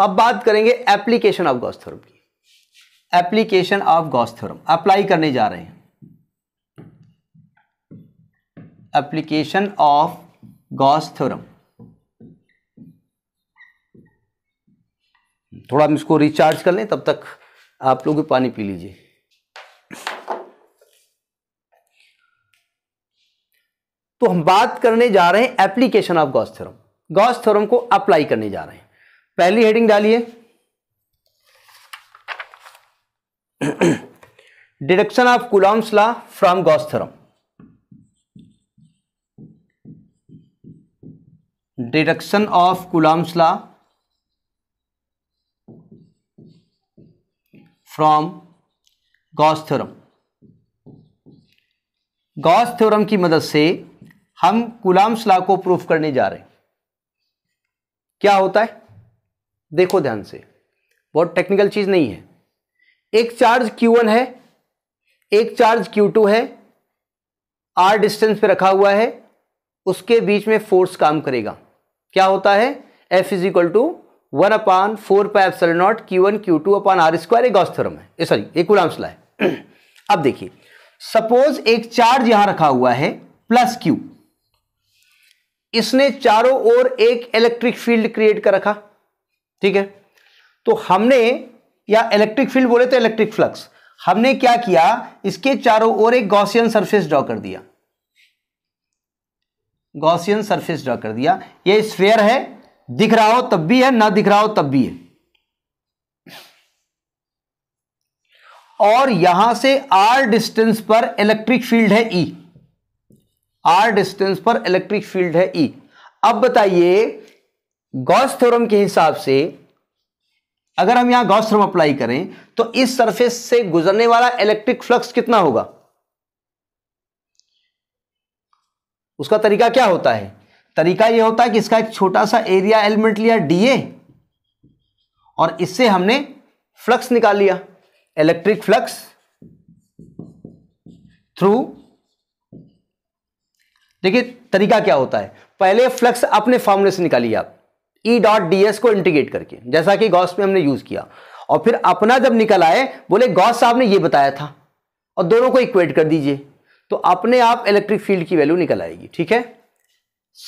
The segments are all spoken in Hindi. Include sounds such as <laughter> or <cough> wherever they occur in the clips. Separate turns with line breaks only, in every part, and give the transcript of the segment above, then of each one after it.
अब बात करेंगे एप्लीकेशन ऑफ गॉस थ्योरम की application of Gauss theorem apply करने जा रहे हैं एप्लीकेशन ऑफ गॉस थ्योरम थोड़ा हम इसको रिचार्ज कर लें तब तक आप लोग पानी पी लीजिए तो हम बात करने जा रहे हैं application of Gauss theorem Gauss theorem को अप्लाई करने जा रहे हैं पहली हेडिंग डालिए deduction of Coulomb's law from Gauss theorem deduction of Coulomb's law from Gauss theorem Gauss theorem की मदद से हम कुलाम्स लॉ को प्रूफ करने जा रहे हैं क्या होता है देखो ध्यान से बहुत टेक्निकल चीज़ नहीं है एक चार्ज Q1 है एक चार्ज Q2 है आर डिस्टेंस पे रखा हुआ है उसके बीच में फोर्स काम करेगा क्या होता है F is equal to one upon four pi F naught Q one Q two upon R square एक गौस्थरम है सॉरी eh, एक गुलामसला है <clears throat> अब देखिए सपोज एक चार्ज यहां रखा हुआ है प्लस क्यू इसने चारों ओर एक इलेक्ट्रिक फील्ड क्रिएट कर रखा ठीक है तो हमने या इलेक्ट्रिक फील्ड बोले तो इलेक्ट्रिक फ्लक्स हमने क्या किया इसके चारों ओर एक गॉसियन सरफेस ड्रॉ कर दिया गॉसियन सरफेस ड्रॉ कर दिया ये स्फेयर है दिख रहा हो तब भी है ना दिख रहा हो तब भी है और यहां से आर डिस्टेंस पर इलेक्ट्रिक फील्ड है ई आर डिस्टेंस पर इलेक्ट्रिक फील्ड है ई e। अब बताइए गॉस थ्योरम के हिसाब से अगर हम यहां गॉस थ्योरम अप्लाई करें तो इस सरफेस से गुजरने वाला इलेक्ट्रिक फ्लक्स कितना होगा उसका तरीका क्या होता है तरीका यह होता है कि इसका एक छोटा सा एरिया एलिमेंट लिया डीए और इससे हमने फ्लक्स निकाल लिया इलेक्ट्रिक फ्लक्स थ्रू देखिए तरीका क्या होता है पहले फ्लक्स अपने फॉर्मूले से निकालिए आप ई डॉट डी एस को इंटीग्रेट करके जैसा कि गॉस में हमने यूज किया और फिर अपना जब निकल आए बोले गॉस साहब ने ये बताया था और दोनों को इक्वेट कर दीजिए तो अपने आप इलेक्ट्रिक फील्ड की वैल्यू निकल आएगी ठीक है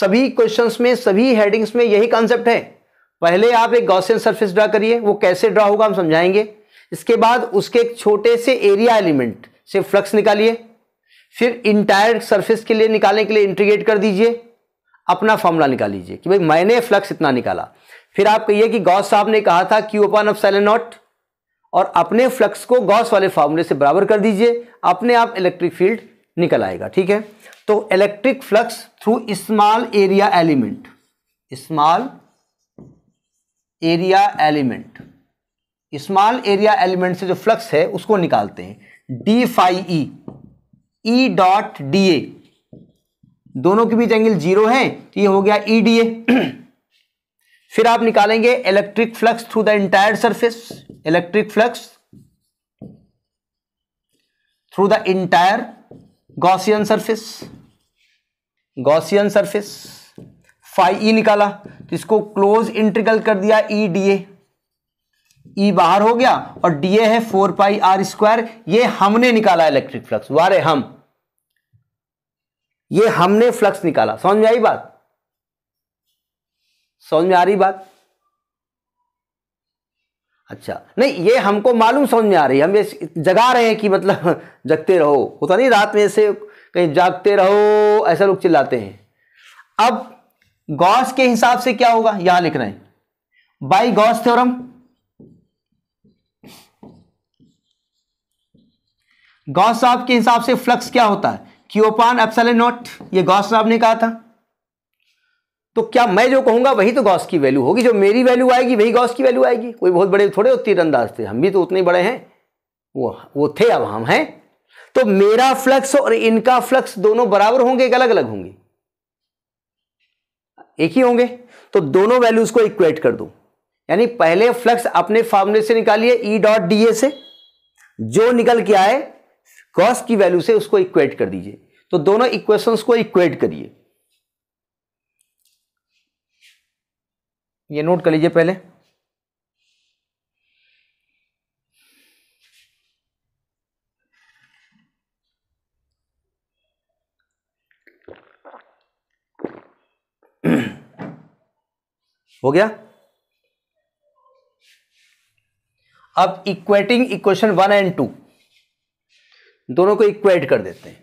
सभी क्वेश्चंस में सभी हेडिंग्स में यही कॉन्सेप्ट है पहले आप एक गॉसियन सरफेस ड्रा करिए वो कैसे ड्रा होगा हम समझाएंगे इसके बाद उसके एक छोटे से एरिया एलिमेंट से फ्लक्स निकालिए फिर इंटायर सर्फिस के लिए निकालने के लिए इंटीग्रेट कर दीजिए अपना फॉर्मूला निकाल लीजिए कि भाई मैंने फ्लक्स इतना निकाला फिर आप कहिए कि गौस साहब ने कहा था Q upon epsilon naught और अपने फ्लक्स को गॉस वाले फार्मूले से बराबर कर दीजिए अपने आप इलेक्ट्रिक फील्ड निकल आएगा ठीक है तो electric flux through small area element small area element small area element से जो फ्लक्स है उसको निकालते हैं D phi E dot D A दोनों के बीच एंगल जीरो है तो ये हो गया ईडीए e <clears throat> फिर आप निकालेंगे electric flux through the entire surface electric flux through the entire Gaussian surface Gaussian surface phi E निकाला तो इसको क्लोज इंट्रिकल कर दिया ई डी ए बाहर हो गया और डी है फोर पाई आर स्क्वायर ये हमने निकाला इलेक्ट्रिक फ्लक्स वारे हम ये हमने फ्लक्स निकाला समझ में आई बात समझ में आ रही बात अच्छा नहीं ये हमको मालूम समझ में आ रही है हम ये जगा रहे हैं कि मतलब <laughs> जगते रहो होता नहीं रात में ऐसे कहीं जागते रहो ऐसा लोग चिल्लाते हैं अब गॉस के हिसाब से क्या होगा यहां लिख रहे हैं बाई गॉस थ्योरम गॉस साहब के हिसाब से फ्लक्स क्या होता है क्योपान एप्सलन नॉट ये गॉस साहब ने कहा था तो क्या मैं जो कहूंगा वही तो गॉस की वैल्यू होगी जो मेरी वैल्यू आएगी वही गॉस की वैल्यू आएगी कोई बहुत बड़े थोड़े अंदाज थे हम भी तो उतने बड़े हैं वो वो थे अब हम हैं तो मेरा फ्लक्स और इनका फ्लक्स दोनों बराबर होंगे एक अलग अलग होंगे एक ही होंगे तो दोनों वैल्यूज को इक्वेट कर दो यानी पहले फ्लक्स अपने फॉर्मूले से निकालिए ई डॉट डी ए से जो निकल के आए कॉस की वैल्यू से उसको इक्वेट कर दीजिए तो दोनों इक्वेशंस को इक्वेट करिए ये नोट कर लीजिए पहले हो गया अब equating equation one and two दोनों को इक्वेट कर देते हैं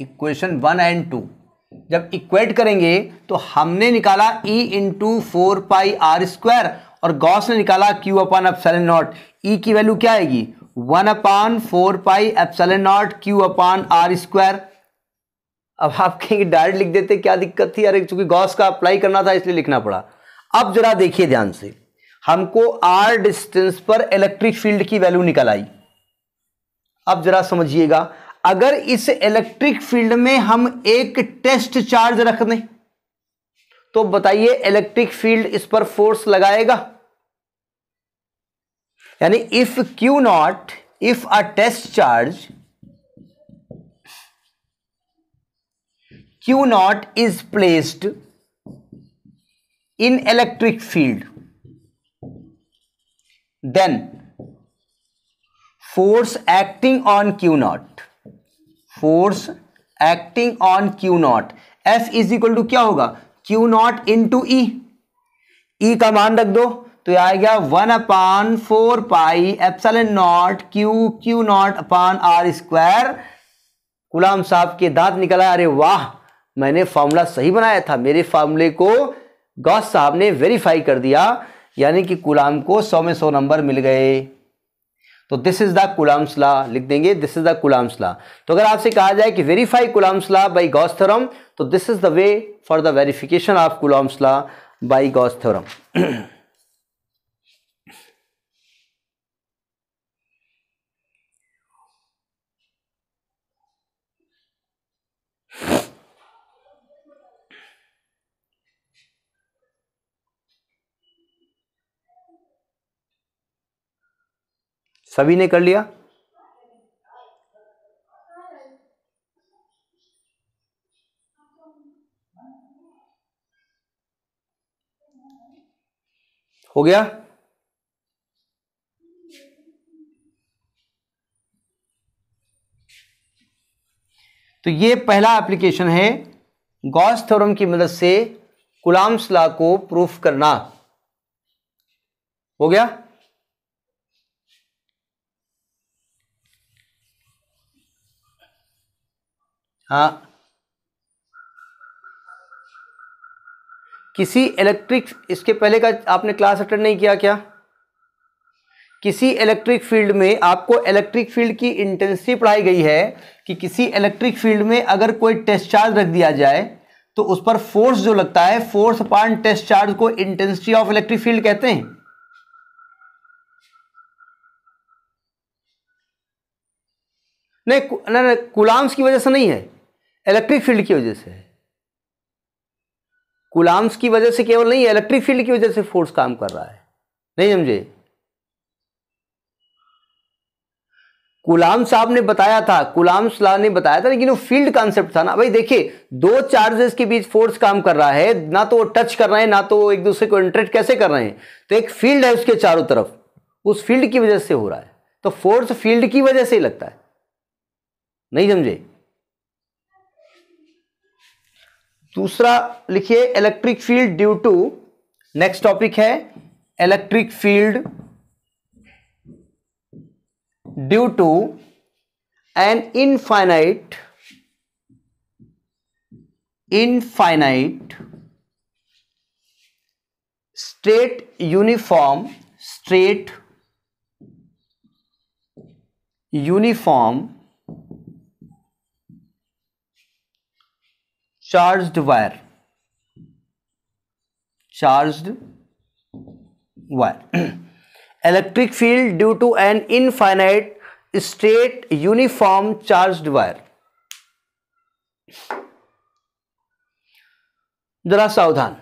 इक्वेशन वन एंड टू जब इक्वेट करेंगे तो हमने निकाला E into four pi R square और गॉस ने निकाला Q अपान सेलन नॉट ई की वैल्यू क्या आएगी one upon four pi epsilon naught Q upon R square अब आप कहेंगे डायरेक्ट लिख देते क्या दिक्कत थी अरे चूंकि गॉस का अप्लाई करना था इसलिए लिखना पड़ा अब जरा देखिए ध्यान से हमको आर डिस्टेंस पर इलेक्ट्रिक फील्ड की वैल्यू निकल आई अब जरा समझिएगा अगर इस इलेक्ट्रिक फील्ड में हम एक टेस्ट चार्ज रख दें तो बताइए इलेक्ट्रिक फील्ड इस पर फोर्स लगाएगा यानी if Q naught if a test charge Q naught is placed in electric field then force acting on Q naught force acting on Q naught F is equal to क्या होगा Q naught into E E का मान रख दो तो यह आ गया one upon four pi epsilon naught Q Q naught upon R square गुलाम साहब के दांत निकला अरे वाह मैंने फॉर्मूला सही बनाया था मेरे फॉर्मूले को गौस साहब ने वेरीफाई कर दिया यानी कि कुलाम को सौ में सौ नंबर मिल गए तो this is the Coulomb's law लिख देंगे this is the Coulomb's law तो अगर आपसे कहा जाए कि verify Coulomb's law by Gauss theorem तो this is the way for the verification of Coulomb's law by Gauss theorem सभी ने कर लिया हो गया तो ये पहला एप्लीकेशन है गॉस थ्योरम की मदद से गुलाम लॉ को प्रूफ करना हो गया हाँ किसी इलेक्ट्रिक इसके पहले का आपने क्लास अटेंड नहीं किया क्या किसी इलेक्ट्रिक फील्ड में आपको इलेक्ट्रिक फील्ड की इंटेंसिटी पढ़ाई गई है कि किसी इलेक्ट्रिक फील्ड में अगर कोई टेस्ट चार्ज रख दिया जाए तो उस पर फोर्स जो लगता है फोर्स अपॉन टेस्ट चार्ज को इंटेंसिटी ऑफ इलेक्ट्रिक फील्ड कहते हैं नहीं ना, ना, ना कुलाम्स की वजह से नहीं है इलेक्ट्रिक फील्ड की वजह से है कुलाम्स की वजह से केवल नहीं इलेक्ट्रिक फील्ड की वजह से फोर्स काम कर रहा है नहीं समझे कुलाम साहब ने बताया था कुलाम सलाह ने बताया था लेकिन वो फील्ड कॉन्सेप्ट था ना भाई देखिए दो चार्जेस के बीच फोर्स काम कर रहा है ना तो वो टच कर रहे हैं ना तो वो एक दूसरे को इंटरेक्ट कैसे कर रहे हैं तो एक फील्ड है उसके चारों तरफ उस फील्ड की वजह से हो रहा है तो फोर्स फील्ड की वजह से ही लगता है नहीं समझे दूसरा लिखिए electric field due to next topic है electric field due to an infinite infinite straight uniform straight uniform charged wire charged wire electric field due to an infinite straight uniform charged wire जरा सावधान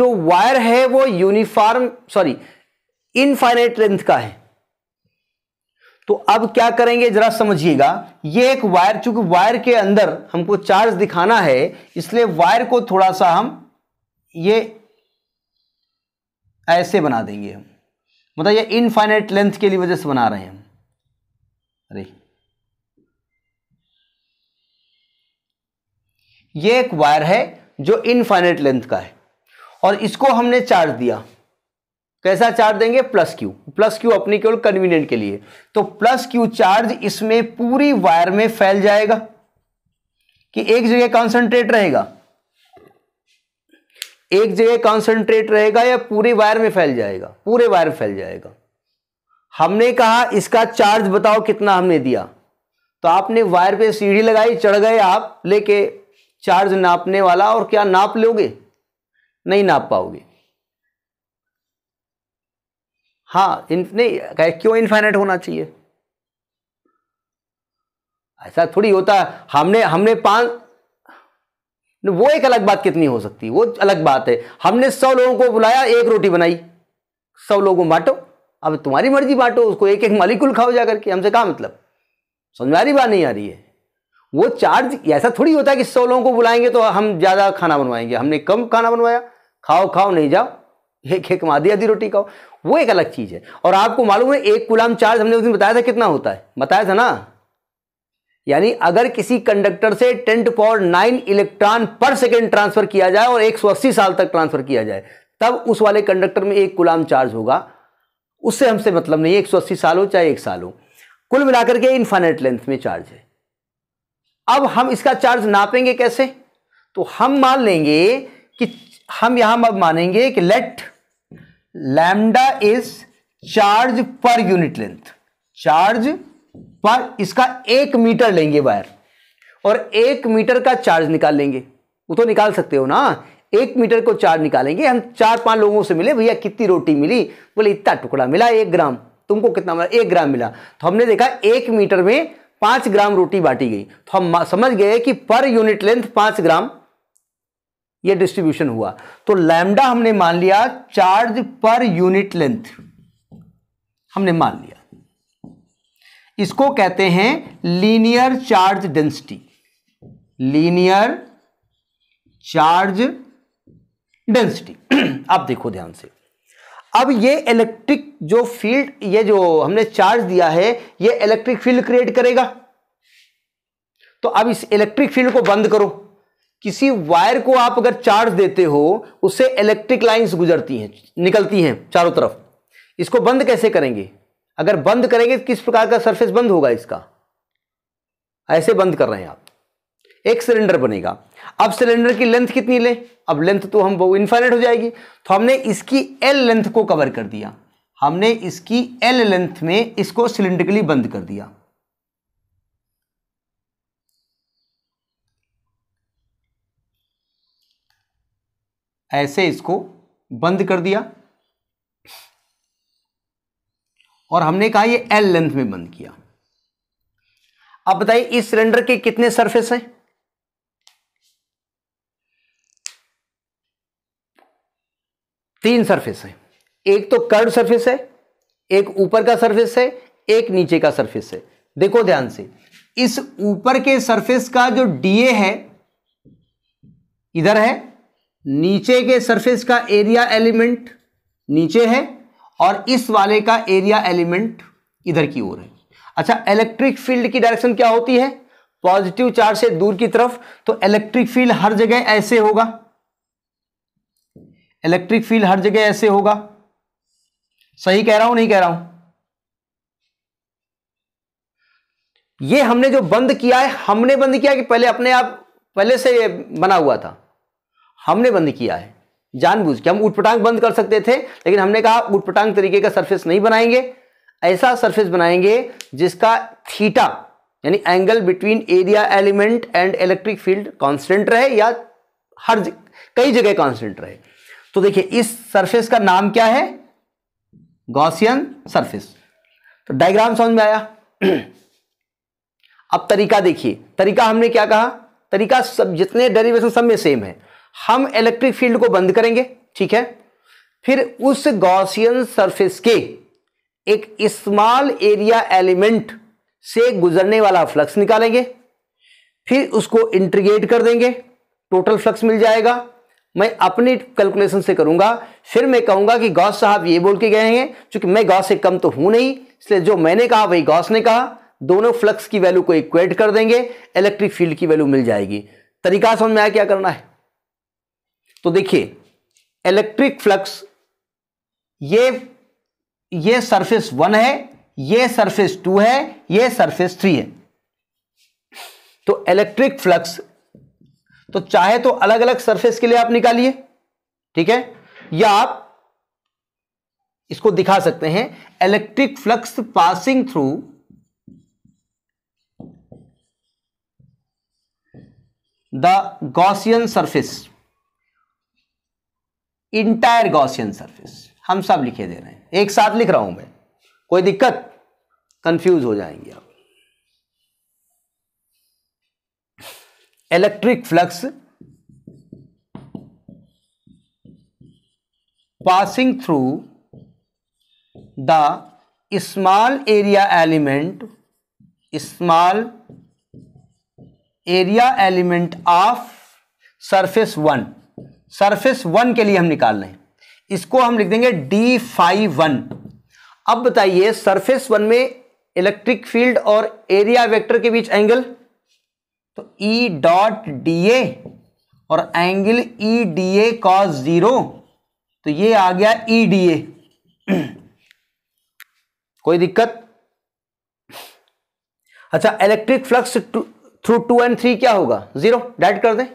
जो वायर है वो यूनिफॉर्म सॉरी इनफाइनाइट लेंथ का है तो अब क्या करेंगे जरा समझिएगा ये एक वायर चूंकि वायर के अंदर हमको चार्ज दिखाना है इसलिए वायर को थोड़ा सा हम ये ऐसे बना देंगे हम मतलब ये इनफाइनाइट लेंथ के लिए वजह से बना रहे हैं हम अरे ये एक वायर है जो इनफाइनाइट लेंथ का है और इसको हमने चार्ज दिया कैसा चार्ज देंगे प्लस क्यू प्लस क्यू अपनी केवल कन्वीनियंट के लिए तो प्लस क्यू चार्ज इसमें पूरी वायर में फैल जाएगा कि एक जगह कॉन्सेंट्रेट रहेगा एक जगह कॉन्सेंट्रेट रहेगा या पूरे वायर में फैल जाएगा पूरे वायर में फैल जाएगा हमने कहा इसका चार्ज बताओ कितना हमने दिया तो आपने वायर पे सीढ़ी लगाई चढ़ गए आप लेके चार्ज नापने वाला और क्या नाप लोगे नहीं नाप पाओगे हाँ इन, नहीं क्यों इनफाइनाइट होना चाहिए ऐसा थोड़ी होता है हमने हमने पांच वो एक अलग बात कितनी हो सकती है वो अलग बात है हमने सौ लोगों को बुलाया एक रोटी बनाई सौ लोगों को बांटो अब तुम्हारी मर्जी बांटो उसको एक एक मालिकुल खाओ जा करके हमसे कहा मतलब समझ रही बात नहीं आ रही है वो चार्ज ऐसा थोड़ी होता है कि सौ लोगों को बुलाएंगे तो हम ज़्यादा खाना बनवाएंगे हमने कम खाना बनवाया खाओ खाओ नहीं जाओ एक एक आधी आधी रोटी खाओ वो एक अलग चीज़ है और आपको मालूम है एक गुलाम चार्ज हमने उस दिन बताया था कितना होता है बताया था ना यानी अगर किसी कंडक्टर से ten to power nine electron per second transfer किया जाए और एक साल तक ट्रांसफर किया जाए तब उस वाले कंडक्टर में एक गुलाम चार्ज होगा उससे हमसे मतलब नहीं एक सौ अस्सी साल हो चाहे एक साल हो कुल मिलाकर के इन्फाइनेट लेंथ में चार्ज है अब हम इसका चार्ज नापेंगे कैसे तो हम मान लेंगे कि हम यहां अब मानेंगे कि let lambda is charge per unit length charge पर इसका एक मीटर लेंगे वायर और एक मीटर का चार्ज निकाल लेंगे वो तो निकाल सकते हो ना एक मीटर को चार्ज निकालेंगे हम चार पांच लोगों से मिले भैया कितनी रोटी मिली बोले इतना टुकड़ा मिला एक ग्राम तुमको कितना मिला एक ग्राम मिला तो हमने देखा एक मीटर में पांच ग्राम रोटी बांटी गई तो हम समझ गए कि पर यूनिट लेंथ पांच ग्राम ये डिस्ट्रीब्यूशन हुआ तो लैमडा हमने मान लिया चार्ज पर यूनिट लेंथ हमने मान लिया इसको कहते हैं linear charge density linear charge density <clears throat> आप देखो ध्यान से अब ये इलेक्ट्रिक जो फील्ड ये जो हमने चार्ज दिया है ये इलेक्ट्रिक फील्ड क्रिएट करेगा तो अब इस इलेक्ट्रिक फील्ड को बंद करो किसी वायर को आप अगर चार्ज देते हो उससे इलेक्ट्रिक लाइंस गुजरती हैं निकलती हैं चारों तरफ इसको बंद कैसे करेंगे अगर बंद करेंगे तो किस प्रकार का सरफेस बंद होगा इसका ऐसे बंद कर रहे हैं आप एक सिलेंडर बनेगा अब सिलेंडर की लेंथ कितनी लें अब लेंथ तो हम इन्फाइनेट हो जाएगी तो हमने इसकी एल लेंथ को कवर कर दिया हमने इसकी एल लेंथ में इसको सिलेंड्रिकली बंद कर दिया ऐसे इसको बंद कर दिया और हमने कहा ये एल लेंथ में बंद किया अब बताइए इस सिलेंडर के कितने सरफेस हैं तीन सरफेस हैं एक तो कर्ड सरफेस है एक ऊपर का सरफेस है एक नीचे का सरफेस है देखो ध्यान से इस ऊपर के सरफेस का जो डीए है इधर है नीचे के सरफेस का एरिया एलिमेंट नीचे है और इस वाले का एरिया एलिमेंट इधर की ओर है अच्छा इलेक्ट्रिक फील्ड की डायरेक्शन क्या होती है पॉजिटिव चार्ज से दूर की तरफ तो इलेक्ट्रिक फील्ड हर जगह ऐसे होगा इलेक्ट्रिक फील्ड हर जगह ऐसे होगा सही कह रहा हूं नहीं कह रहा हूं ये हमने जो बंद किया है हमने बंद किया कि पहले अपने आप पहले से बना हुआ था हमने बंद किया है जानबूझ के हम उठपटांग बंद कर सकते थे लेकिन हमने कहा उठपटांग तरीके का सरफेस नहीं बनाएंगे ऐसा सरफेस बनाएंगे जिसका थीटा यानी angle between area element and electric field constant रहे या हर ज, कई जगह कांस्टेंट रहे तो देखिए इस सरफेस का नाम क्या है गॉसियन सरफेस तो डायग्राम समझ में आया <clears throat> अब तरीका देखिए तरीका हमने क्या कहा तरीका सब जितने डेरिवेशन सब में सेम है हम इलेक्ट्रिक फील्ड को बंद करेंगे ठीक है फिर उस गॉसियन सरफेस के एक स्मॉल एरिया एलिमेंट से गुजरने वाला फ्लक्स निकालेंगे फिर उसको इंट्रीगेट कर देंगे टोटल फ्लक्स मिल जाएगा मैं अपनी कैलकुलेशन से करूंगा फिर मैं कहूंगा कि गॉस साहब ये बोल के गए हैं क्योंकि मैं गॉस से कम तो हूं नहीं इसलिए जो मैंने कहा वही गॉस ने कहा दोनों फ्लक्स की वैल्यू को इक्वेट कर देंगे इलेक्ट्रिक फील्ड की वैल्यू मिल जाएगी तरीका समझ में आया क्या करना है तो देखिए इलेक्ट्रिक फ्लक्स ये ये सरफेस वन है ये सरफेस टू है ये सरफेस थ्री है तो इलेक्ट्रिक फ्लक्स तो चाहे तो अलग अलग सरफेस के लिए आप निकालिए ठीक है या आप इसको दिखा सकते हैं electric flux passing through the Gaussian surface entire Gaussian surface हम सब लिखे दे रहे हैं एक साथ लिख रहा हूं मैं कोई दिक्कत कंफ्यूज हो जाएंगे आप electric flux passing through the small area element small area element of surface one surface one के लिए हम निकाल रहे हैं इसको हम लिख देंगे डी फाइव वन अब बताइए सरफेस वन में इलेक्ट्रिक फील्ड और एरिया वेक्टर के बीच एंगल तो ई डॉट डी ए और angle E D A cos zero तो ये आ गया ई डी ए कोई दिक्कत अच्छा electric flux through two and three क्या होगा जीरो डाइट कर दें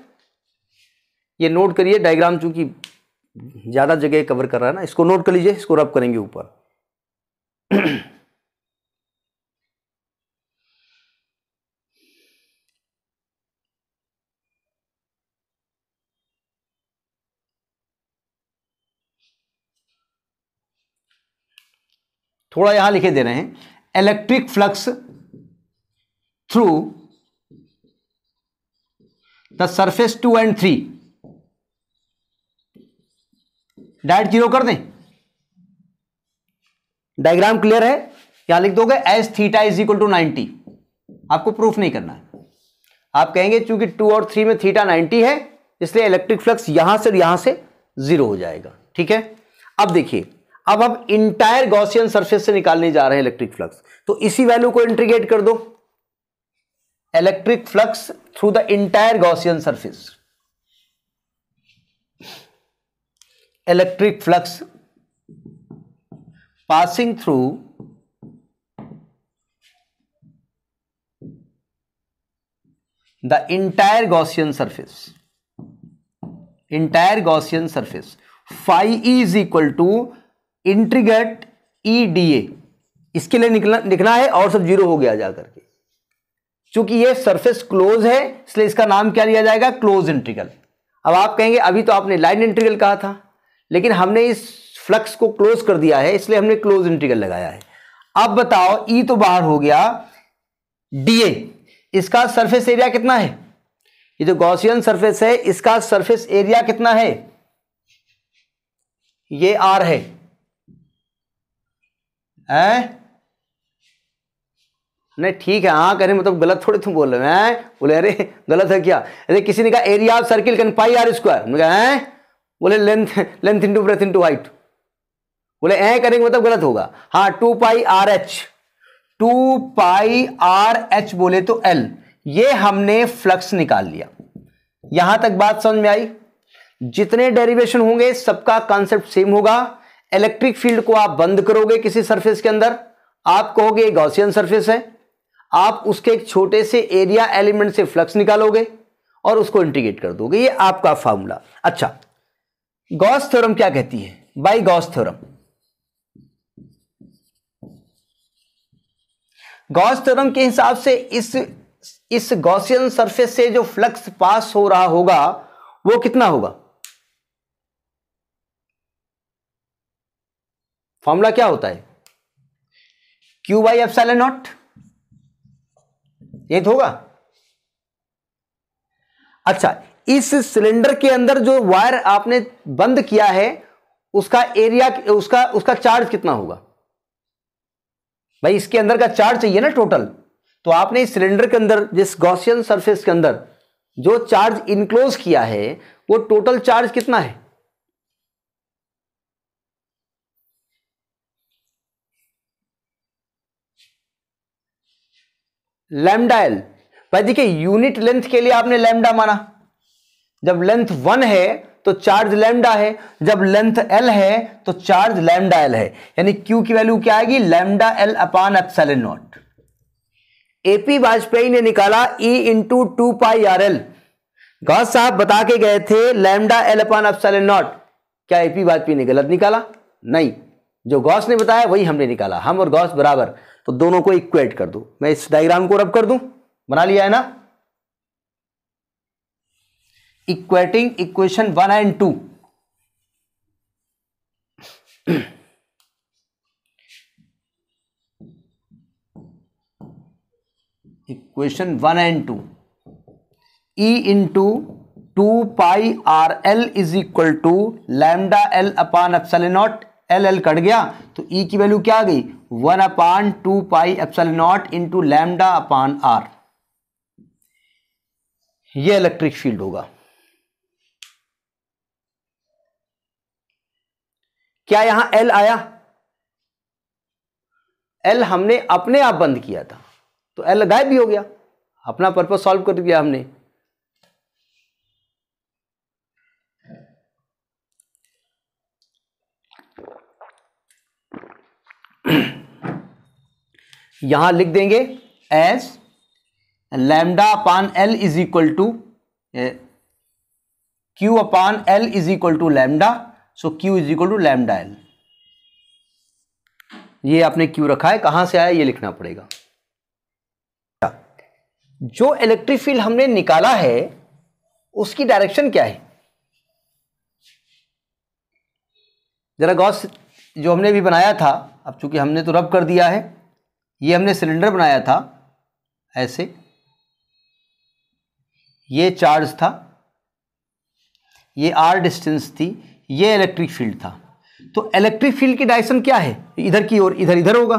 ये नोट करिए डायग्राम चूंकि ज़्यादा जगह कवर कर रहा है ना इसको नोट कर लीजिए इसको रब करेंगे ऊपर थोड़ा यहां लिखे दे रहे हैं electric flux through the surface two and three direct zero कर दें डायग्राम क्लियर है यहां लिख दोगे as theta is equal to ninety आपको प्रूफ नहीं करना है आप कहेंगे चूंकि टू और थ्री में थीटा नाइनटी है इसलिए इलेक्ट्रिक फ्लक्स यहां से और यहां से जीरो हो जाएगा ठीक है अब देखिए अब हम इंटायर गॉसियन सरफेस से निकालने जा रहे हैं इलेक्ट्रिक फ्लक्स तो इसी वैल्यू को इंट्रीगेट कर दो electric flux through the entire Gaussian surface electric flux passing through the entire Gaussian surface. Entire Gaussian surface. Phi E is equal to integrate E D A इसके लिए निकला लिखना है और सब जीरो हो गया जाकर के चूंकि ये सरफेस क्लोज है इसलिए इसका नाम क्या लिया जाएगा क्लोज इंट्रीगल अब आप कहेंगे अभी तो आपने लाइन इंट्रीगल कहा था लेकिन हमने इस फ्लक्स को क्लोज कर दिया है इसलिए हमने क्लोज इंटीग्रल लगाया है अब बताओ ई e तो बाहर हो गया डीए इसका सरफेस एरिया कितना है ये जो गॉसियन सरफेस है इसका सरफेस एरिया कितना है ये आर है हैं नहीं ठीक है हाँ कह रहे मतलब गलत थोड़े तुम बोल रहे हैं बोले अरे गलत है क्या अरे किसी ने कहा area of circle can pi R square मैं कहा है बोले length length into breadth into height बोले ए करेंगे मतलब गलत होगा हाँ two pi R H two pi R H बोले तो एल ये हमने फ्लक्स निकाल लिया यहां तक बात समझ में आई जितने डेरिवेशन होंगे सबका कॉन्सेप्ट सेम होगा इलेक्ट्रिक फील्ड को आप बंद करोगे किसी सरफेस के अंदर आप कहोगे गॉसियन सरफेस है आप उसके एक छोटे से एरिया एलिमेंट से फ्लक्स निकालोगे और उसको इंटीग्रेट कर दोगे ये आपका फार्मूला अच्छा गॉस थ्योरम क्या कहती है by Gauss theorem Gauss theorem के हिसाब से इस इस गॉसियन सरफेस से जो फ्लक्स पास हो रहा होगा वो कितना होगा फॉर्मूला क्या होता है क्यू बाई एफ नॉट ये तो होगा अच्छा इस सिलेंडर के अंदर जो वायर आपने बंद किया है उसका एरिया उसका उसका चार्ज कितना होगा भाई इसके अंदर का चार्ज चाहिए ना टोटल तो आपने इस सिलेंडर के अंदर जिस गॉसियन सरफेस के अंदर जो चार्ज इनक्लोज किया है वो टोटल चार्ज कितना है लैमडाइल भाई देखिए यूनिट लेंथ के लिए आपने लैमडा माना जब लेंथ वन है तो चार्ज लैमडा है जब लेंथ एल है तो चार्ज लैमडा एल है यानी क्यू की वैल्यू क्या आएगी lambda L upon epsilon naught AP Vajpayee ने निकाला E into two pi R L Gauss साहब बता के गए थे lambda L upon epsilon naught क्या एपी वाजपेयी ने गलत निकाला नहीं जो गौस ने बताया वही हमने निकाला हम और गौस बराबर तो दोनों को इक्वेट कर दो मैं इस डायग्राम को रब कर दूं बना लिया है ना equating equation one and two equation one and two E into two pi R L is equal to lambda L upon epsilon naught L L cut गया तो ई e की वैल्यू क्या आ गई one upon two pi epsilon naught into lambda upon R यह इलेक्ट्रिक फील्ड होगा क्या यहां एल आया एल हमने अपने आप बंद किया था तो एल गायब भी हो गया अपना पर्पज सॉल्व कर दिया हमने यहां लिख देंगे as lambda upon L is equal to Q upon L is equal to lambda so Q is equal to lambda L ये आपने क्यू रखा है कहां से आया ये लिखना पड़ेगा जो इलेक्ट्रिक फील्ड हमने निकाला है उसकी डायरेक्शन क्या है जरा गौस जो हमने भी बनाया था अब चूंकि हमने तो रब कर दिया है ये हमने सिलेंडर बनाया था ऐसे ये चार्ज था ये आर डिस्टेंस थी ये इलेक्ट्रिक फील्ड था तो इलेक्ट्रिक फील्ड की डायरेक्शन क्या है इधर की ओर इधर इधर होगा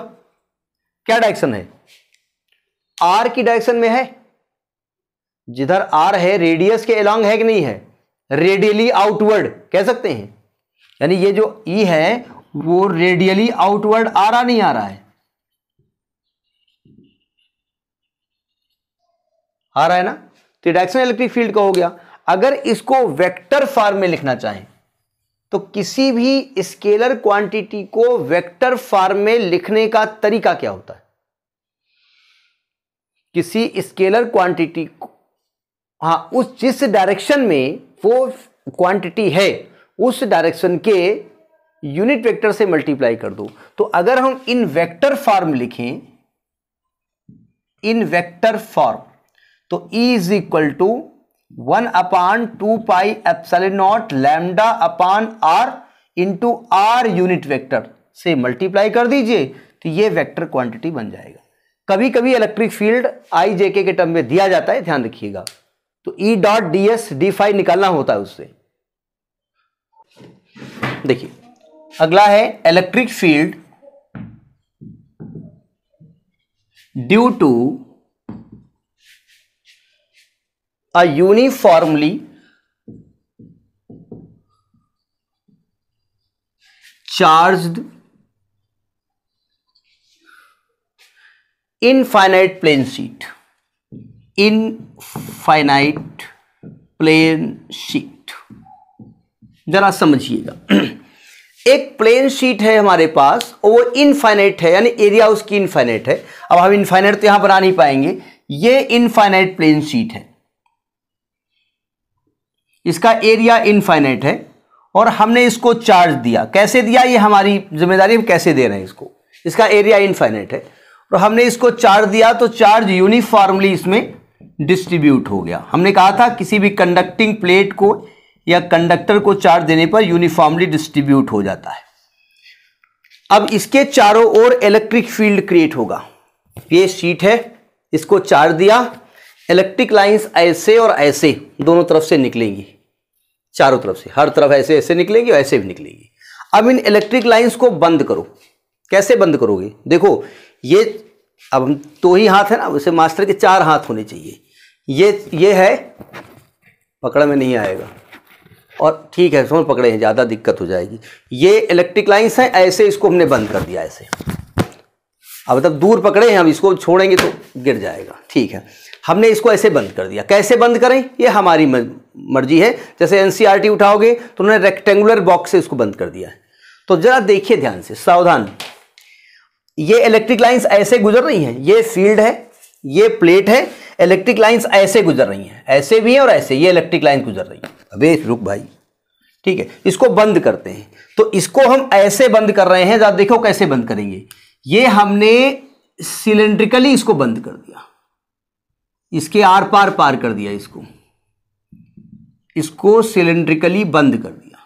क्या डायरेक्शन है आर की डायरेक्शन में है जिधर आर है रेडियस के अलॉन्ग है कि नहीं है रेडियली आउटवर्ड कह सकते हैं यानी ये जो ई e है वो रेडियली आउटवर्ड आ रहा नहीं आ रहा है आ रहा है ना तो डायरेक्शन इलेक्ट्रिक फील्ड का हो गया अगर इसको वेक्टर फॉर्म में लिखना चाहें तो किसी भी स्केलर क्वांटिटी को वेक्टर फॉर्म में लिखने का तरीका क्या होता है किसी स्केलर क्वांटिटी को हाँ उस जिस डायरेक्शन में वो क्वांटिटी है उस डायरेक्शन के यूनिट वेक्टर से मल्टीप्लाई कर दो तो अगर हम इन वेक्टर फॉर्म लिखें इन वेक्टर फॉर्म तो E is equal to one upon two pi epsilon naught lambda upon R into R unit vector से मल्टीप्लाई कर दीजिए तो ये वेक्टर क्वांटिटी बन जाएगा कभी कभी इलेक्ट्रिक फील्ड आई जे के टर्म में दिया जाता है ध्यान रखिएगा तो E dot D S D phi निकालना होता है उससे देखिए अगला है electric field due to a uniformly charged infinite plane sheet finite plane sheet जरा समझिएगा एक प्लेन शीट है हमारे पास वो इनफाइनाइट है यानी एरिया उसकी इनफाइनाइट है अब हम इनफाइनाइट तो यहां बना नहीं पाएंगे ये इनफाइनाइट प्लेन शीट है इसका एरिया इनफाइनाइट है और हमने इसको चार्ज दिया कैसे दिया ये हमारी जिम्मेदारी हम कैसे दे रहे हैं इसको इसका एरिया इनफाइनाइट है और हमने इसको चार्ज दिया तो चार्ज यूनिफॉर्मली इसमें डिस्ट्रीब्यूट हो गया हमने कहा था किसी भी कंडक्टिंग प्लेट को या कंडक्टर को चार्ज देने पर यूनिफॉर्मली डिस्ट्रीब्यूट हो जाता है अब इसके चारों ओर इलेक्ट्रिक फील्ड क्रिएट होगा ये शीट है इसको चार्ज दिया इलेक्ट्रिक लाइंस ऐसे और ऐसे दोनों तरफ से निकलेंगी चारों तरफ से हर तरफ ऐसे ऐसे निकलेंगी और ऐसे भी निकलेंगी अब इन इलेक्ट्रिक लाइंस को बंद करो कैसे बंद करोगे देखो ये अब हम तो ही हाथ है ना उसे मास्टर के चार हाथ होने चाहिए ये ये है पकड़ में नहीं आएगा और ठीक है सोन पकड़े हैं ज़्यादा दिक्कत हो जाएगी ये इलेक्ट्रिक लाइन्स हैं ऐसे इसको हमने बंद कर दिया ऐसे अब मतलब दूर पकड़े हैं हम इसको छोड़ेंगे तो गिर जाएगा ठीक है हमने इसको ऐसे बंद कर दिया कैसे बंद करें ये हमारी मर्जी है जैसे एनसीईआरटी e उठाओगे तो उन्होंने रेक्टेंगुलर बॉक्स से इसको बंद कर दिया है तो जरा देखिए ध्यान से सावधान ये इलेक्ट्रिक लाइंस ऐसे गुजर रही हैं ये फील्ड है ये प्लेट है इलेक्ट्रिक लाइंस ऐसे गुजर रही हैं ऐसे भी हैं और ऐसे ये इलेक्ट्रिक लाइन गुजर रही है अबे रुक भाई ठीक है इसको बंद करते हैं तो इसको हम ऐसे बंद कर रहे हैं जरा देखो कैसे बंद करेंगे ये हमने सिलेंड्रिकली इसको बंद कर दिया इसके आर पार पार कर दिया इसको इसको सिलेंड्रिकली बंद कर दिया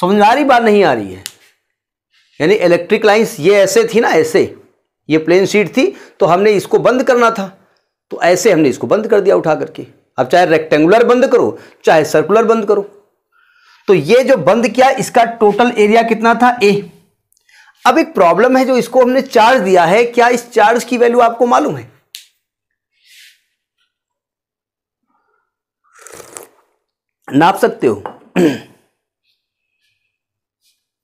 समझ आ रही बात नहीं आ रही है यानी इलेक्ट्रिक लाइंस ये ऐसे थी ना ऐसे ये प्लेन शीट थी तो हमने इसको बंद करना था तो ऐसे हमने इसको बंद कर दिया उठा करके अब चाहे रेक्टेंगुलर बंद करो चाहे सर्कुलर बंद करो तो ये जो बंद किया इसका टोटल एरिया कितना था ए अब एक प्रॉब्लम है जो इसको हमने चार्ज दिया है क्या इस चार्ज की वैल्यू आपको मालूम है नाप सकते हो <clears throat>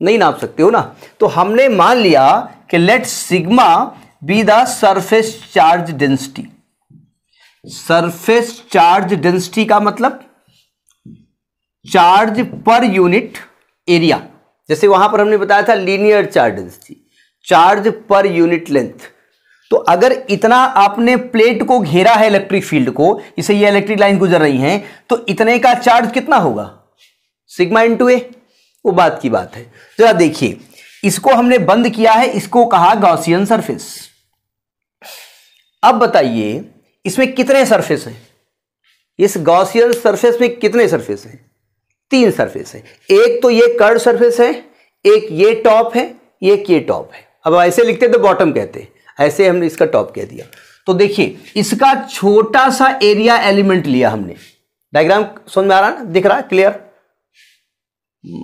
नहीं नाप सकते हो ना तो हमने मान लिया कि let sigma be the surface charge density surface charge density का मतलब चार्ज पर यूनिट एरिया जैसे वहां पर हमने बताया था linear charge density charge per unit length तो अगर इतना आपने प्लेट को घेरा है इलेक्ट्रिक फील्ड को इसे ये इलेक्ट्रिक लाइन गुजर रही हैं तो इतने का चार्ज कितना होगा सिग्मा टू ए वो बात की बात है जरा देखिए इसको हमने बंद किया है इसको कहा गॉसियन सरफेस अब बताइए इसमें कितने सरफेस हैं इस गॉसियन सरफेस में कितने सरफेस हैं तीन सरफेस है एक तो ये कर्ड सरफेस है एक ये टॉप है एक ये टॉप है अब ऐसे लिखते तो बॉटम कहते हैं ऐसे हमने इसका टॉप कह दिया तो देखिए इसका छोटा सा एरिया एलिमेंट लिया हमने डायग्राम समझ में आ रहा ना दिख रहा है क्लियर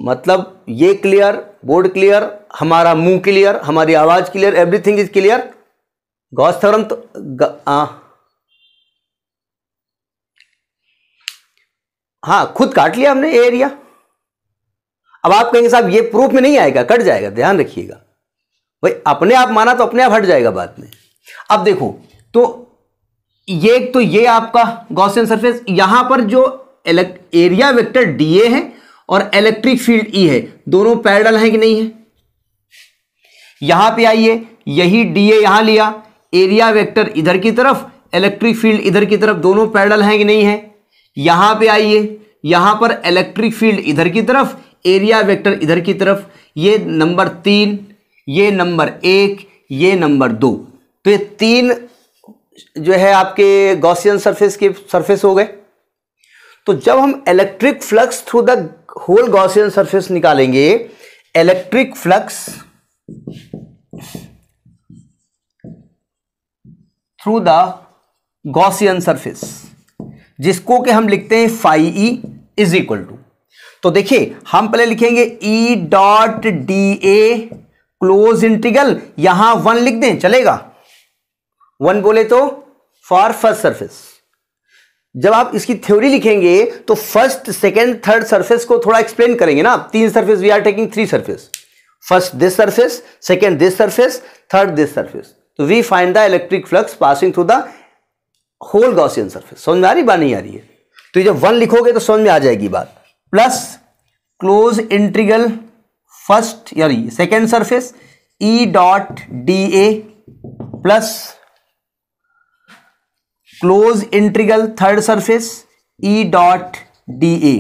मतलब ये क्लियर बोर्ड क्लियर हमारा मुंह क्लियर हमारी आवाज clear everything is clear Gauss theorem तो हाँ खुद काट लिया हमने एरिया अब आप कहेंगे साहब ये प्रूफ में नहीं आएगा कट जाएगा ध्यान रखिएगा भाई अपने आप माना तो अपने आप हट जाएगा बाद में अब देखो तो ये तो ये आपका गॉसियन सरफेस यहां पर जो एरिया वेक्टर डीए है और इलेक्ट्रिक फील्ड ई है दोनों पैरेलल हैं कि नहीं है यहां पे आइए यही डीए यहां लिया एरिया वेक्टर इधर की तरफ इलेक्ट्रिक फील्ड इधर की तरफ दोनों पैरल हैं कि नहीं है यहां पे आइए यहां पर इलेक्ट्रिक फील्ड इधर की तरफ एरिया वेक्टर इधर की तरफ ये नंबर तीन ये नंबर एक ये नंबर दो तो ये तीन जो है आपके गॉसियन सरफेस के सरफेस हो गए तो जब हम electric flux through the whole Gaussian surface निकालेंगे electric flux through the Gaussian surface जिसको के हम लिखते हैं phi E is equal to तो देखिए हम पहले लिखेंगे E dot D A close integral यहां वन लिख दें चलेगा वन बोले तो फॉर फर्स्ट सरफेस जब आप इसकी थ्योरी लिखेंगे तो फर्स्ट सेकेंड थर्ड सरफेस को थोड़ा एक्सप्लेन करेंगे ना तीन surface we are taking three surface first this surface second this surface third this surface तो we find the electric flux passing through the whole Gaussian surface समझ में आ रही बात नहीं आ रही है तो जब वन लिखोगे तो समझ में आ जाएगी बात प्लस क्लोज इंट्रीगल फर्स्ट यानी second surface E dot D A plus close integral third surface E dot D A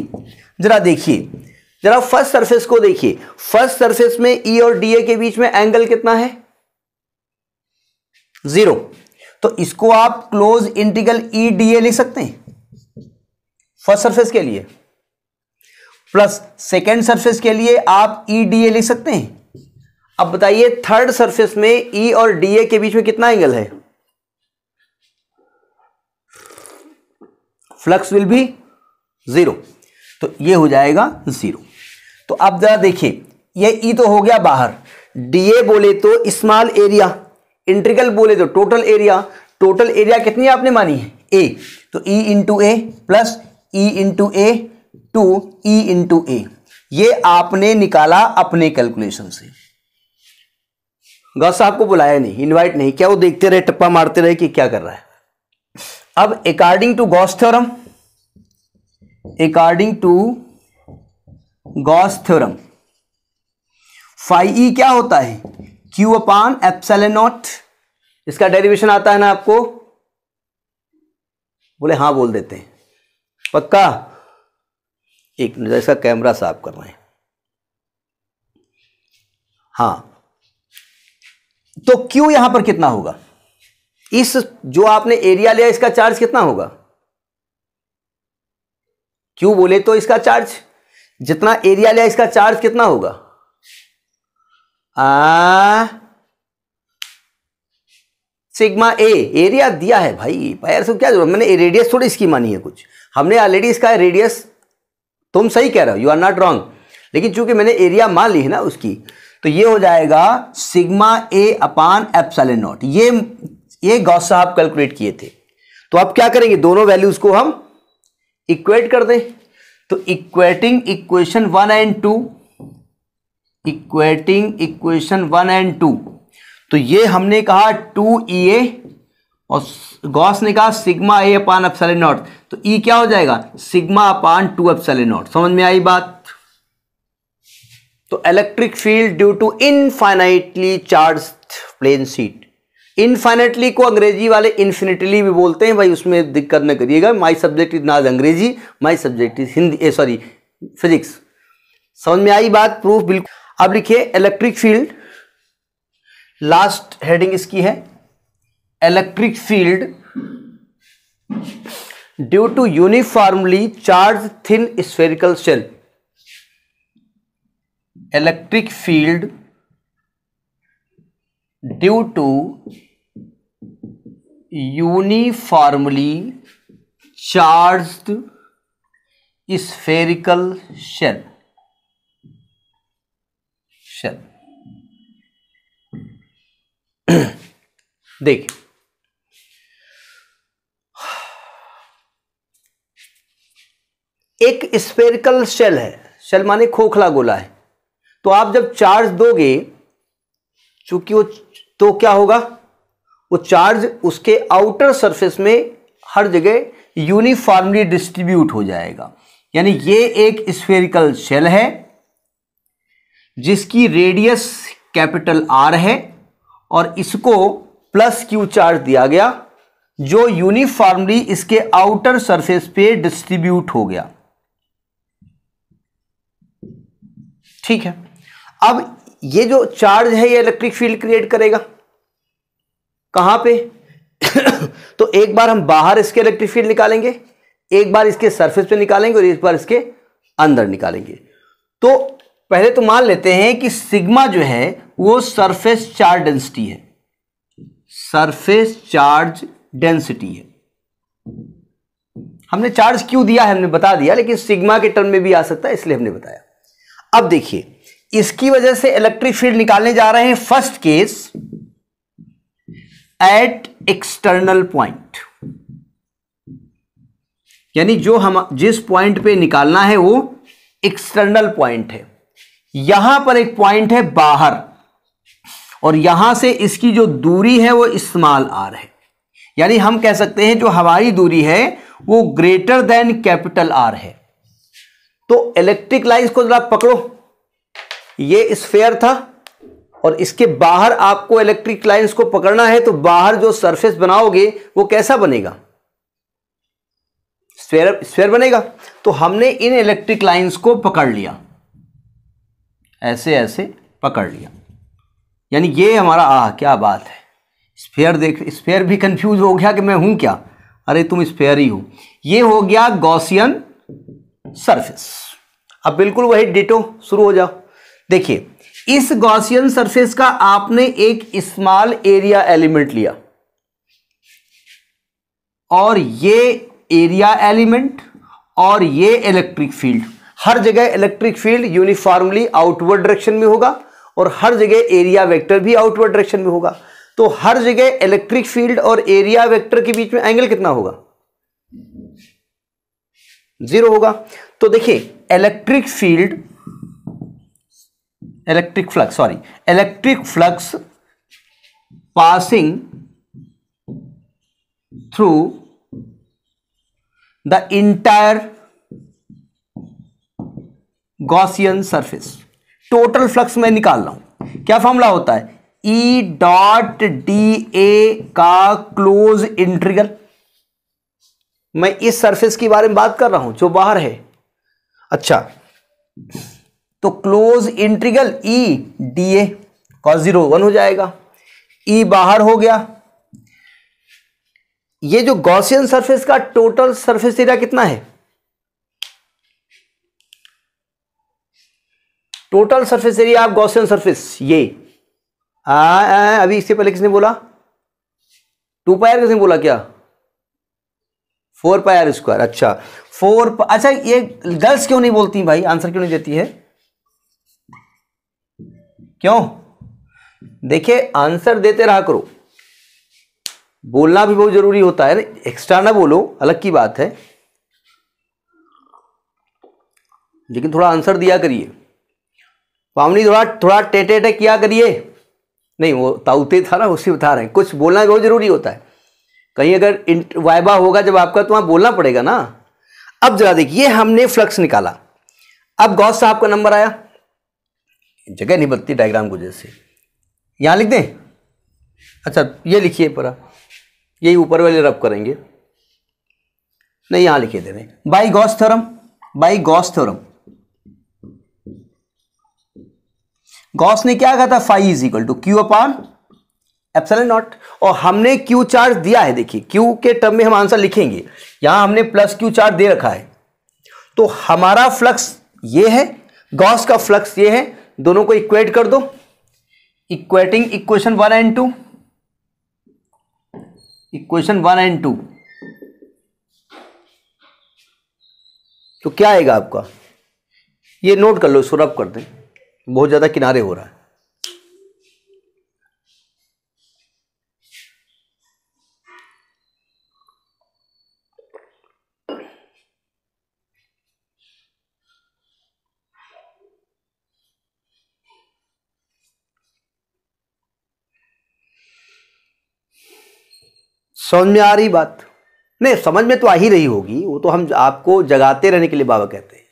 जरा देखिए जरा फर्स्ट सरफेस को देखिए फर्स्ट सरफेस में ई e और डी ए के बीच में एंगल कितना है जीरो तो इसको आप close integral E D A लिख सकते हैं फर्स्ट सरफेस के लिए प्लस सेकेंड सरफेस के लिए आप ई डी ए लिख सकते हैं अब बताइए थर्ड सरफेस में ई e और डी ए के बीच में कितना एंगल है फ्लक्स विल बी जीरो तो ये हो जाएगा जीरो तो अब जरा देखिए ये ई e तो हो गया बाहर डी ए बोले तो स्मॉल एरिया इंट्रिकल बोले तो टोटल एरिया टोटल एरिया कितनी आपने मानी है ए तो E into A plus E into A two E into A ये आपने निकाला अपने कैलकुलेशन से गौ साहब को बुलाया नहीं इनवाइट नहीं क्या वो देखते रहे टप्पा मारते रहे कि क्या कर रहा है अब according to Gauss theorem according to Gauss theorem phi E क्या होता है क्यू अपान एप्सल नॉट इसका डेरिवेशन आता है ना आपको बोले हाँ बोल देते हैं पक्का एक नज़र इसका कैमरा साफ कर रहे हैं हाँ तो क्यू यहां पर कितना होगा इस जो आपने एरिया लिया इसका चार्ज कितना होगा क्यू बोले तो इसका चार्ज जितना एरिया लिया इसका चार्ज कितना होगा आ सिग्मा ए एरिया दिया है भाई पैर से क्या जरूरत मैंने रेडियस थोड़ी इसकी मानी है कुछ हमने ऑलरेडी इसका रेडियस तुम सही कह रहे हो यू आर नॉट रॉन्ग लेकिन चूंकि मैंने एरिया मान ली है ना उसकी तो ये हो जाएगा sigma A upon epsilon not ये ये गौस साहब कैलकुलेट किए थे तो आप क्या करेंगे दोनों वैल्यूज को हम इक्वेट कर दें तो equating equation one and two equating equation one and two तो ये हमने कहा टू ई ए और गॉस ने कहा सिग्मा ए अपान अपसले नॉट तो ई क्या हो जाएगा sigma upon two epsilon naught समझ में आई बात तो electric field due to infinitely charge plane sheet infinitely को अंग्रेजी वाले इन्फिनेटली भी बोलते हैं भाई उसमें दिक्कत न करिएगा माई सब्जेक्ट इज नाज अंग्रेजी my subject is Hindi sorry physics समझ में आई बात प्रूफ बिल्कुल अब लिखिए इलेक्ट्रिक फील्ड लास्ट हेडिंग इसकी है electric field due to uniformly charge thin spherical shell electric field due to uniformly charge spherical shell shell देखिए एक स्पेरिकल शेल है शेल माने खोखला गोला है तो आप जब चार्ज दोगे चूंकि वो तो क्या होगा वो चार्ज उसके आउटर सरफेस में हर जगह यूनिफॉर्मली डिस्ट्रीब्यूट हो जाएगा यानी ये एक स्फेरिकल शेल है जिसकी रेडियस कैपिटल आर है और इसको प्लस क्यू चार्ज दिया गया जो यूनिफॉर्मली इसके आउटर सरफेस पे डिस्ट्रीब्यूट हो गया ठीक है अब ये जो चार्ज है ये इलेक्ट्रिक फील्ड क्रिएट करेगा कहां पे <coughs> तो एक बार हम बाहर इसके इलेक्ट्रिक फील्ड निकालेंगे एक बार इसके सरफेस पे निकालेंगे और एक बार इसके अंदर निकालेंगे तो पहले तो मान लेते हैं कि सिग्मा जो है वो सरफेस चार्ज डेंसिटी है सरफेस चार्ज डेंसिटी है हमने चार्ज क्यों दिया है हमने बता दिया लेकिन सिग्मा के टर्म में भी आ सकता है इसलिए हमने बताया अब देखिए इसकी वजह से इलेक्ट्रिक फील्ड निकालने जा रहे हैं first case at external point यानी जो हम जिस पॉइंट पे निकालना है वो एक्सटर्नल पॉइंट है यहां पर एक पॉइंट है बाहर और यहां से इसकी जो दूरी है वो स्मॉल आर है यानी हम कह सकते हैं जो हमारी दूरी है वो ग्रेटर देन कैपिटल आर है तो इलेक्ट्रिक लाइंस को जरा पकड़ो ये स्फेयर था और इसके बाहर आपको इलेक्ट्रिक लाइंस को पकड़ना है तो बाहर जो सरफेस बनाओगे वो कैसा बनेगा स्फेयर स्फेयर बनेगा तो हमने इन इलेक्ट्रिक लाइंस को पकड़ लिया ऐसे ऐसे पकड़ लिया यानी ये हमारा आ क्या बात है स्फेयर देख स्फेयर भी कंफ्यूज हो गया कि मैं हूं क्या अरे तुम स्फेयर ही हो ये हो गया गौसियन सरफेस अब बिल्कुल वही डिटो शुरू हो जाओ देखिए इस गॉसियन सरफेस का आपने एक स्मॉल एरिया एलिमेंट लिया और ये एरिया एलिमेंट और ये इलेक्ट्रिक फील्ड हर जगह electric field uniformly outward direction में होगा और हर जगह एरिया वेक्टर भी आउटवर्ड डायरेक्शन में होगा तो हर जगह इलेक्ट्रिक फील्ड और एरिया वेक्टर के बीच में एंगल कितना होगा जीरो होगा तो देखिए electric field electric flux sorry electric flux passing through the entire Gaussian surface total flux मैं निकाल रहा हूं क्या फॉर्मूला होता है ई डॉट डी ए का क्लोज इंट्रीगल मैं इस सरफेस के बारे में बात कर रहा हूं जो बाहर है अच्छा तो close integral E D A cos zero one हो जाएगा ई e बाहर हो गया ये जो गॉसियन सरफेस का टोटल सरफेस एरिया कितना है टोटल सरफेस एरिया आप गॉसियन सरफेस ये आ, आ, अभी इससे पहले किसने बोला टू पायर किसने बोला क्या फोर पायर स्क्वायर अच्छा फोर अच्छा ये गर्ल्स क्यों नहीं बोलती भाई आंसर क्यों नहीं देती है क्यों देखिए आंसर देते रहा करो बोलना भी बहुत जरूरी होता है ना एक्स्ट्रा ना बोलो अलग की बात है लेकिन थोड़ा आंसर दिया करिए पावनी थोड़ा थोड़ा टेटे टे किया करिए नहीं वो ताउते था ना उसी बता रहे हैं कुछ बोलना बहुत जरूरी होता है कहीं अगर वायबा होगा जब आपका तो वहाँ बोलना पड़ेगा ना अब जरा देखिए हमने फ्लक्स निकाला अब गौस साहब का नंबर आया जगह नहीं बदलती डायग्राम को जैसे यहां यहाँ लिख दें अच्छा ये लिखिए पूरा यही ऊपर वाले रब करेंगे नहीं यहाँ लिखिए दे रहे by Gauss theorem by Gauss theorem Gauss ने क्या कहा था phi is equal to Q upon epsilon naught और हमने क्यू चार्ज दिया है देखिए क्यू के टर्म में हम आंसर लिखेंगे यहां हमने प्लस क्यू चार्ज दे रखा है तो हमारा फ्लक्स ये है गॉस का फ्लक्स ये है दोनों को इक्वेट कर दो equating equation one and two equation one and two तो क्या आएगा आपका ये नोट कर लो रब कर दें बहुत ज़्यादा किनारे हो रहा है समझ में आ रही बात नहीं समझ में तो आ ही रही होगी वो तो हम आपको जगाते रहने के लिए बाबा कहते हैं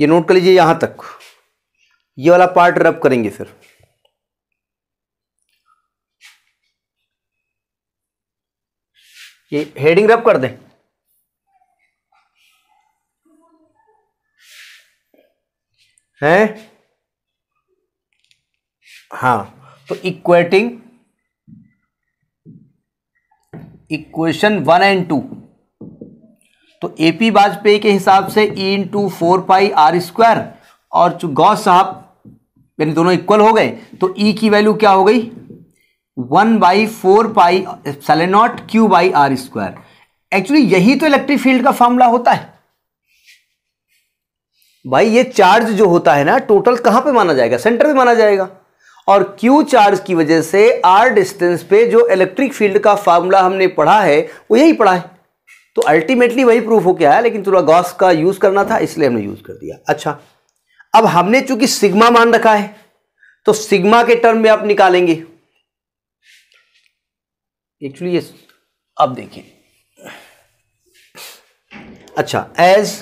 ये नोट कर लीजिए यहां तक ये वाला पार्ट रब करेंगे फिर ये हेडिंग रब कर दें हैं हाँ तो equating equation one and two तो एपी वाजपेयी के हिसाब से E into four pi R square और गौ साहब यानी दोनों इक्वल हो गए तो ई e की वैल्यू क्या हो गई one by four pi epsilon naught Q by R square actually यही तो इलेक्ट्रिक फील्ड का फॉर्मूला होता है भाई ये चार्ज जो होता है ना टोटल कहां पे माना जाएगा सेंटर पे माना जाएगा और क्यू चार्ज की वजह से आर डिस्टेंस पे जो इलेक्ट्रिक फील्ड का फॉर्मूला हमने पढ़ा है वो यही पढ़ा है तो अल्टीमेटली वही प्रूफ हो गया है लेकिन थोड़ा गॉस का यूज करना था इसलिए हमने यूज कर दिया अच्छा अब हमने चूंकि सिग्मा मान रखा है तो सिग्मा के टर्म में आप निकालेंगे एक्चुअली ये अब देखिए अच्छा एज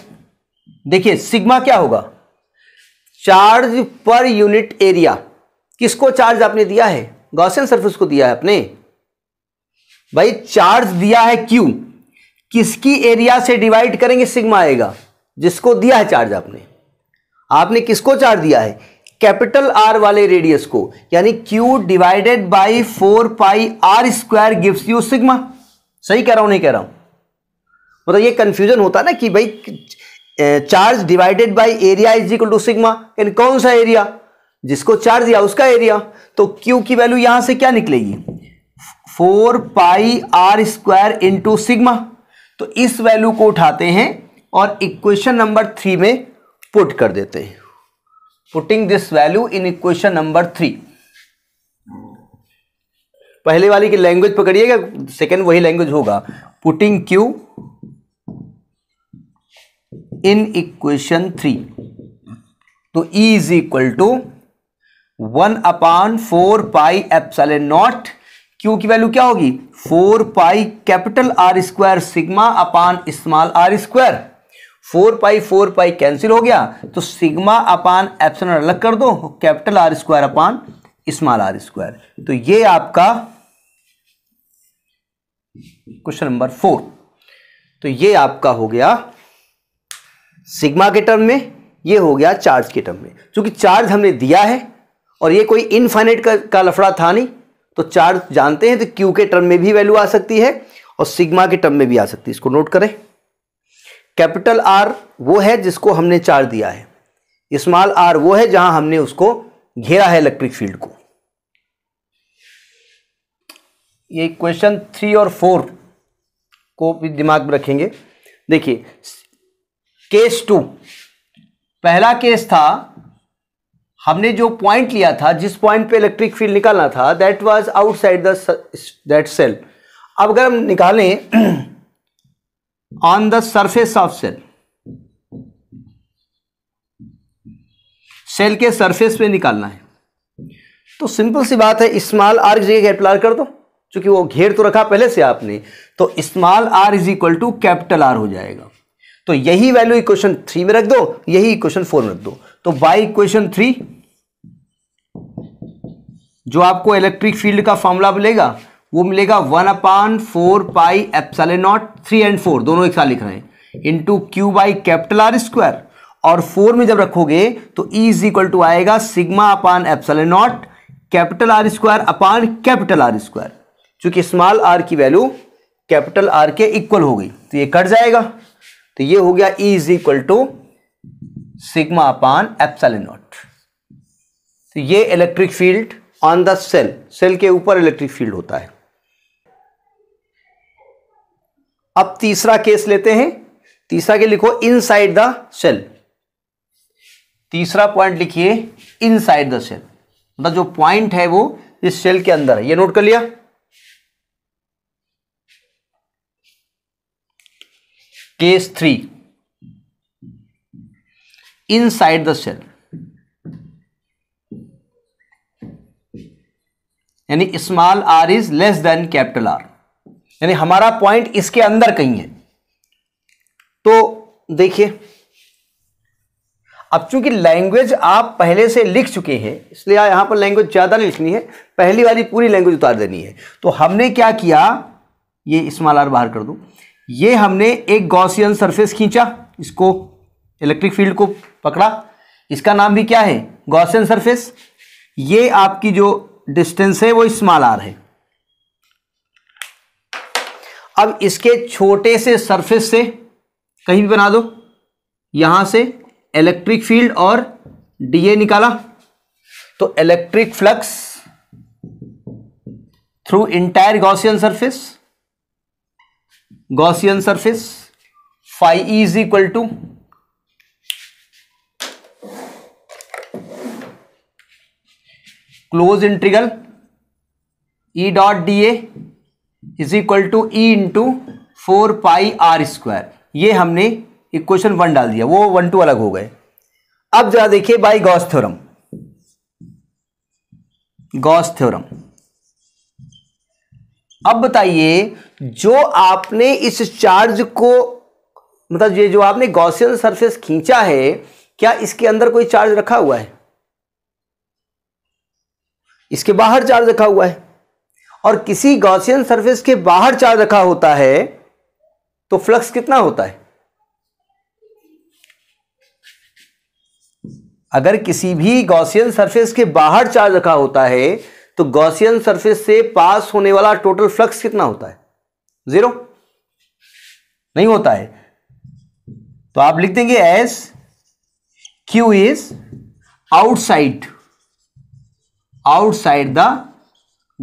देखिए सिग्मा क्या होगा चार्ज पर यूनिट एरिया किसको चार्ज आपने दिया है गॉसियन सरफेस को दिया है आपने भाई चार्ज दिया है क्यू किसकी एरिया से डिवाइड करेंगे सिग्मा आएगा जिसको दिया है चार्ज आपने आपने किसको चार्ज दिया है कैपिटल आर वाले रेडियस को यानी Q divided by four pi R square gives you sigma सही कह रहा हूं नहीं कह रहा हूं मतलब ये कंफ्यूजन होता ना कि भाई charge divided by area is equal to sigma यानी कौन सा एरिया जिसको चार्ज दिया उसका एरिया तो क्यू की वैल्यू यहां से क्या निकलेगी four pi R square into sigma तो इस वैल्यू को उठाते हैं और इक्वेशन नंबर थ्री में पुट कर देते हैं putting this value in equation number three पहले वाली की लैंग्वेज पकड़िएगा सेकेंड वही लैंग्वेज होगा putting Q in equation three तो E is equal to one upon four pi epsilon naught Q की वैल्यू क्या होगी four pi capital R square sigma upon small R square four pi four pi cancel हो गया तो सिग्मा अपान एप्सन अलग कर दो capital R square upon small R square तो ये आपका क्वेश्चन नंबर फोर तो ये आपका हो गया सिग्मा के टर्म में ये हो गया चार्ज के टर्म में क्योंकि चार्ज हमने दिया है और ये कोई इनफाइनेट का, का लफड़ा था नहीं तो चार्ज जानते हैं तो क्यू के टर्म में भी वैल्यू आ सकती है और सिग्मा के टर्म में भी आ सकती है इसको नोट करें कैपिटल आर वो है जिसको हमने चार्ज दिया है स्मॉल आर वो है जहां हमने उसको घेरा है इलेक्ट्रिक फील्ड को ये क्वेश्चन थ्री और फोर को भी दिमाग में रखेंगे देखिए केस टू पहला केस था हमने जो पॉइंट लिया था जिस पॉइंट पे इलेक्ट्रिक फील्ड निकालना था that was outside that shell अब अगर हम निकालें on the surface of cell shell के सरफेस पे निकालना है तो सिंपल सी बात है स्मॉल आर जगह कैपिटल आर कर दो क्योंकि वो घेर तो रखा पहले से आपने तो small R is equal to capital R हो जाएगा तो यही वैल्यू इक्वेशन थ्री में रख दो यही इक्वेशन फोर में रख दो तो बाई इक्वेशन थ्री जो आपको इलेक्ट्रिक फील्ड का फॉर्मूला मिलेगा वो मिलेगा one upon four pi epsilon naught three and four दोनों एक साथ लिख रहे हैं into Q by capital R square और फोर में जब रखोगे तो ई इज इक्वल टू आएगा sigma upon epsilon naught capital R square upon capital R square चूंकि स्मॉल आर की वैल्यू कैपिटल आर के इक्वल हो गई तो ये कट जाएगा तो ये हो गया E is equal to sigma upon epsilon naught तो ये electric field on the shell shell के ऊपर इलेक्ट्रिक फील्ड होता है अब तीसरा केस लेते हैं तीसरा के लिखो इनसाइड द सेल तीसरा पॉइंट लिखिए इनसाइड द सेल मतलब जो पॉइंट है वो इस सेल के अंदर है ये नोट कर लिया case three inside the shell यानी small R is less than capital R यानी हमारा पॉइंट इसके अंदर कहीं है तो देखिए अब चूंकि लैंग्वेज आप पहले से लिख चुके हैं इसलिए यहां पर लैंग्वेज ज़्यादा नहीं लिखनी है पहली वाली पूरी लैंग्वेज उतार देनी है तो हमने क्या किया ये स्मॉल आर बाहर कर दू ये हमने एक गॉसियन सरफेस खींचा इसको इलेक्ट्रिक फील्ड को पकड़ा इसका नाम भी क्या है गॉसियन सरफेस ये आपकी जो डिस्टेंस है वो स्मॉल आर है अब इसके छोटे से सरफेस से कहीं भी बना दो यहां से इलेक्ट्रिक फील्ड और डीए निकाला तो electric flux through entire Gaussian surface Gaussian surface phi is equal to close integral E dot D A is equal to E into four pi R square ये हमने इक्वेशन वन डाल दिया वो वन टू अलग हो गए अब जरा देखिए by Gauss theorem Gauss theorem अब बताइए जो आपने इस चार्ज को मतलब ये जो आपने गॉसियन सरफेस खींचा है क्या इसके अंदर कोई चार्ज रखा हुआ है इसके बाहर चार्ज रखा हुआ है और किसी गॉसियन सरफेस के बाहर चार्ज रखा होता है तो फ्लक्स कितना होता है अगर किसी भी गॉसियन सरफेस के बाहर चार्ज रखा होता है तो गॉसियन सरफेस से पास होने वाला टोटल फ्लक्स कितना होता है जीरो नहीं होता है तो आप लिख देंगे as Q is outside outside the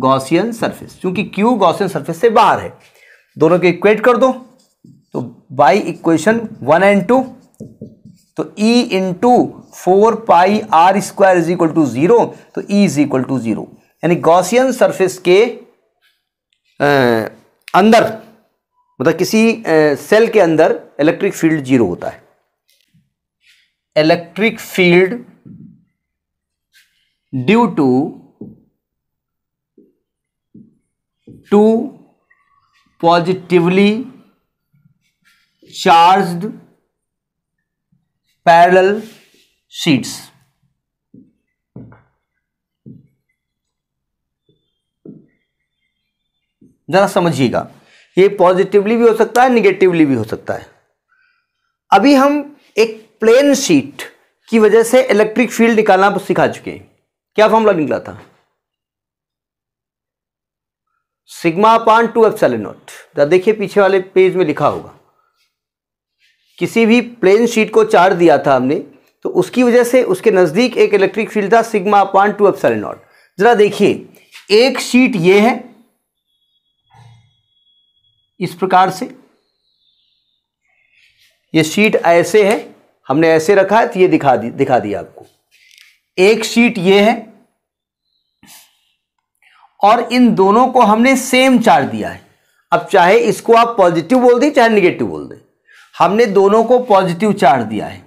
Gaussian surface क्योंकि क्यू गॉसियन सरफेस से बाहर है दोनों के इक्वेट कर दो तो by equation one and two तो E into four pi R square is equal to zero तो E is equal to zero यानी गॉसियन सरफेस के आ, अंदर मतलब किसी आ, सेल के अंदर इलेक्ट्रिक फील्ड जीरो होता है electric field due to two positively charged parallel sheets जरा समझिएगा ये पॉजिटिवली भी हो सकता है निगेटिवली भी हो सकता है अभी हम एक प्लेन शीट की वजह से इलेक्ट्रिक फील्ड निकालना सिखा चुके हैं क्या फॉर्मूला निकला था sigma upon two epsilon naught देखिए पीछे वाले पेज में लिखा होगा किसी भी प्लेन शीट को चार्ज दिया था हमने तो उसकी वजह से उसके नज़दीक एक इलेक्ट्रिक फील्ड था sigma upon two F naught ज़रा देखिए एक शीट ये है इस प्रकार से ये शीट ऐसे है हमने ऐसे रखा है तो ये दिखा दी दिखा दिया आपको एक शीट ये है और इन दोनों को हमने सेम चार्ज दिया है अब चाहे इसको आप पॉजिटिव बोल दें चाहे निगेटिव बोल दें हमने दोनों को पॉजिटिव चार्ज दिया है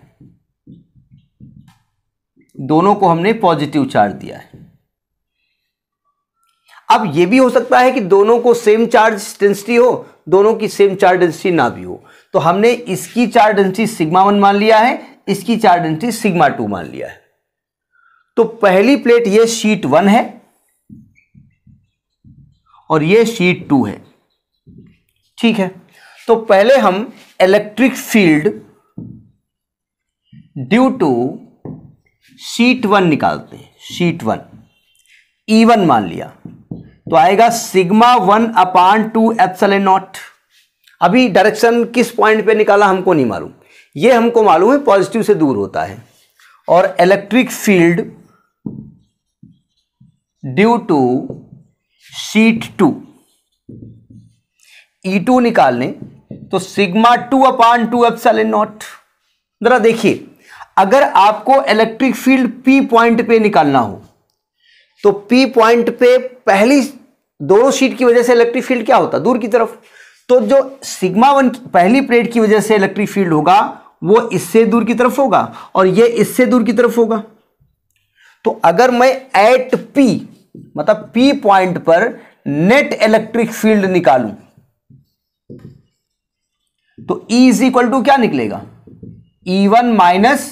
दोनों को हमने पॉजिटिव चार्ज दिया है अब यह भी हो सकता है कि दोनों को सेम चार्ज डेंसिटी हो दोनों की सेम चार्ज डेंसिटी ना भी हो तो हमने इसकी चार्ज डेंसिटी सिग्मा वन मान लिया है इसकी चार्ज डेंसिटी सिग्मा टू मान लिया है तो पहली प्लेट यह शीट वन है और ये शीट टू है ठीक है तो पहले हम electric field due to sheet one निकालते हैं शीट वन ई वन मान लिया तो आएगा sigma one upon two epsilon naught अभी डायरेक्शन किस पॉइंट पे निकाला हमको नहीं मालूम ये हमको मालूम है पॉजिटिव से दूर होता है और electric field due to sheet two E two निकाल लें तो sigma two upon two epsilon naught जरा देखिए अगर आपको इलेक्ट्रिक फील्ड पी पॉइंट पे निकालना हो तो पी पॉइंट पे पहली दोनों शीट की वजह से इलेक्ट्रिक फील्ड क्या होता दूर की तरफ तो जो सिग्मा वन पहली प्लेट की वजह से इलेक्ट्रिक फील्ड होगा वो इससे दूर की तरफ होगा और ये इससे दूर की तरफ होगा तो अगर मैं एट पी मतलब पी पॉइंट पर नेट इलेक्ट्रिक फील्ड निकालूं तो E इज इक्वल टू क्या निकलेगा E1 वन माइनस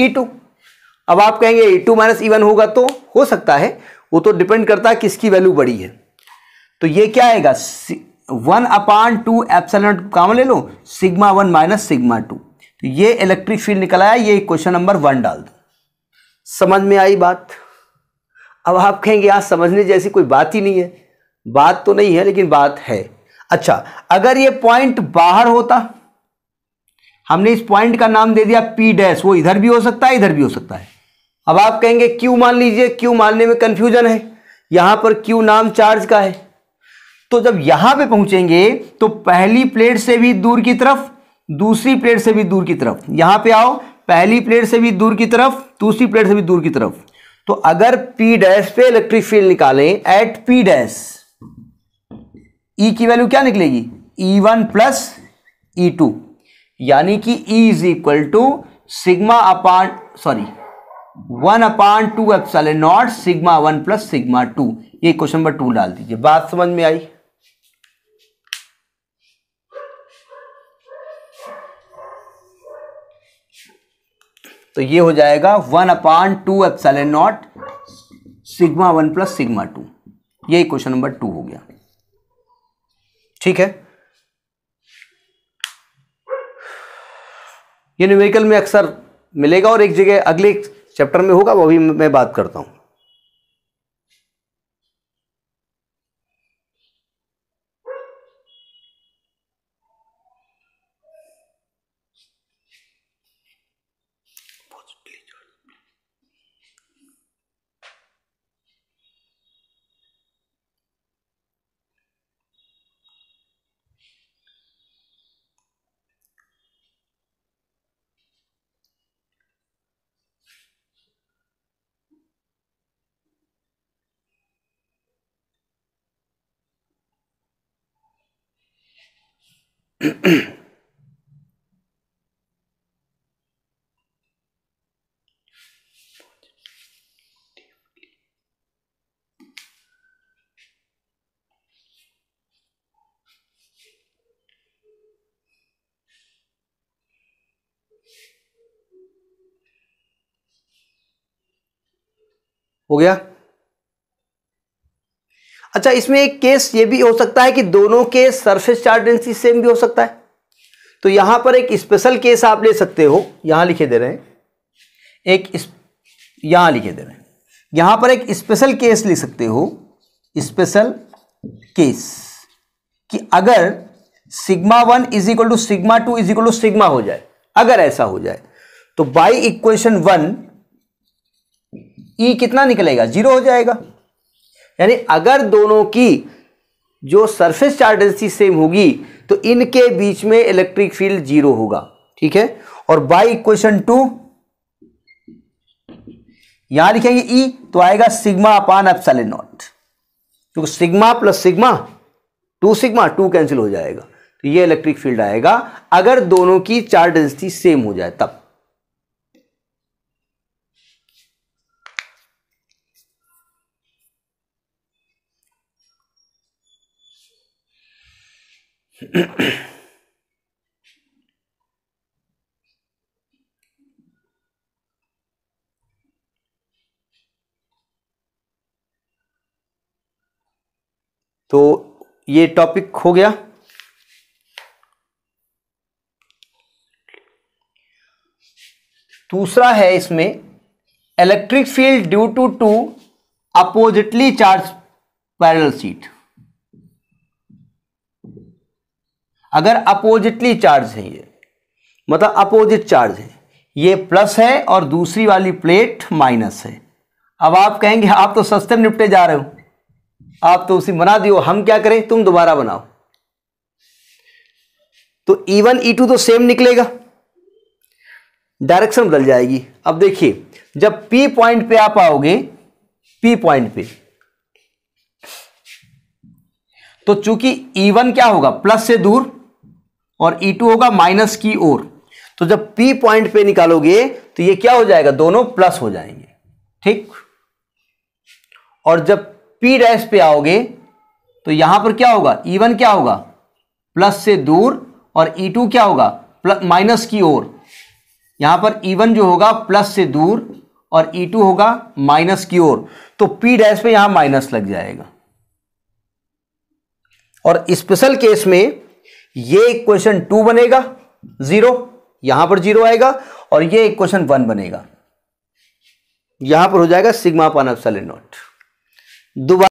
ई अब आप कहेंगे E2 टू माइनस ई होगा तो हो सकता है वो तो डिपेंड करता है किसकी वैल्यू बड़ी है तो ये क्या आएगा वन अपान टू एप्सलन काम ले लो sigma one minus sigma two ये इलेक्ट्रिक फील्ड निकला है ये क्वेश्चन नंबर वन डाल दो समझ में आई बात अब आप कहेंगे यहाँ समझने जैसी कोई बात ही नहीं है बात तो नहीं है लेकिन बात है अच्छा अगर ये पॉइंट बाहर होता हमने इस पॉइंट का नाम दे दिया पी डैश वो इधर भी हो सकता है इधर भी हो सकता है अब आप कहेंगे क्यू मान लीजिए क्यू मानने में कन्फ्यूजन है यहाँ पर क्यू नाम चार्ज का है तो जब यहाँ पे पहुँचेंगे तो पहली प्लेट से भी दूर की तरफ दूसरी प्लेट से भी दूर की तरफ यहाँ पे आओ पहली प्लेट से भी दूर की तरफ दूसरी प्लेट से भी दूर की तरफ तो अगर P डैश पे इलेक्ट्रिक फील्ड निकालें एट P डैश E की वैल्यू क्या निकलेगी E1 one plus E to यानी कि E is equal to sigma upon sorry one upon two epsilon naught sigma one plus sigma two ये क्वेश्चन नंबर टू डाल दीजिए बात समझ में आई तो ये हो जाएगा one upon two N naught sigma one plus sigma two ये क्वेश्चन नंबर टू हो गया ठीक है ये न्यूमेरिकल में अक्सर मिलेगा और एक जगह अगले चैप्टर में होगा वो भी मैं बात करता हूं हो गया अच्छा इसमें एक केस ये भी हो सकता है कि दोनों के सरफेस चार्ज डेंसिटी सेम भी हो सकता है तो यहां पर एक स्पेशल केस आप ले सकते हो यहां लिखे दे रहे हैं एक यहां लिखे दे रहे हैं यहां पर एक स्पेशल केस ले सकते हो स्पेशल केस कि अगर sigma one is equal to sigma two is equal to sigma हो जाए अगर ऐसा हो जाए तो बाई इक्वेशन वन ई कितना निकलेगा जीरो हो जाएगा यानी अगर दोनों की जो सरफेस चार्ज डेंसिटी सेम होगी तो इनके बीच में इलेक्ट्रिक फील्ड जीरो होगा ठीक है और बाई इक्वेशन टू यहां लिखेंगे ई e, तो आएगा सिग्मा अपान एप्सले नॉट क्योंकि sigma plus sigma two sigma two cancel हो जाएगा तो ये इलेक्ट्रिक फील्ड आएगा अगर दोनों की चार्ज डेंसिटी सेम हो जाए तब <clears throat> तो ये टॉपिक हो गया दूसरा है इसमें electric field due to two oppositely charge parallel sheet अगर अपोजिटली चार्ज है ये मतलब अपोजिट चार्ज है ये प्लस है और दूसरी वाली प्लेट माइनस है अब आप कहेंगे आप तो सस्ते निपटे जा रहे हो आप तो उसी बना दियो हम क्या करें तुम दोबारा बनाओ तो E1 E2 ई टू तो सेम निकलेगा डायरेक्शन बदल जाएगी अब देखिए जब पी पॉइंट पे आप आओगे पी पॉइंट पे तो चूंकि E1 क्या होगा प्लस से दूर और E2 होगा माइनस की ओर तो जब पी पॉइंट पे निकालोगे तो ये क्या हो जाएगा दोनों प्लस हो जाएंगे ठीक और जब पी डैश पे आओगे तो यहां पर क्या होगा ई e वन क्या होगा प्लस से दूर और E2 क्या होगा प्लस माइनस की ओर यहां पर E1 जो होगा प्लस से दूर और ई e टू होगा माइनस की ओर तो पी डैश पे यहां माइनस लग जाएगा और स्पेशल केस में ये इक्वेशन टू बनेगा जीरो यहां पर जीरो आएगा और ये इक्वेशन वन बनेगा यहां पर हो जाएगा सिग्मा पान एप्सिलॉन नॉट दोबारा